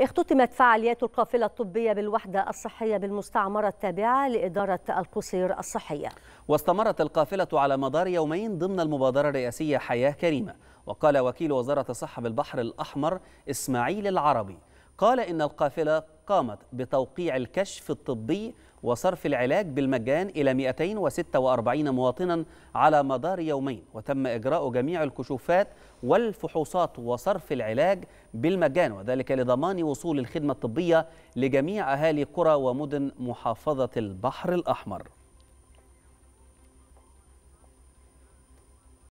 اختتمت فعاليات القافلة الطبية بالوحدة الصحية بالمستعمرة التابعة لإدارة القصير الصحية واستمرت القافلة على مدار يومين ضمن المبادرة الرئاسية حياة كريمة وقال وكيل وزارة الصحة بالبحر الأحمر إسماعيل العربي قال إن القافلة قامت بتوقيع الكشف الطبي وصرف العلاج بالمجان إلى 246 مواطنا على مدار يومين وتم إجراء جميع الكشوفات والفحوصات وصرف العلاج بالمجان وذلك لضمان وصول الخدمة الطبية لجميع أهالي قرى ومدن محافظة البحر الأحمر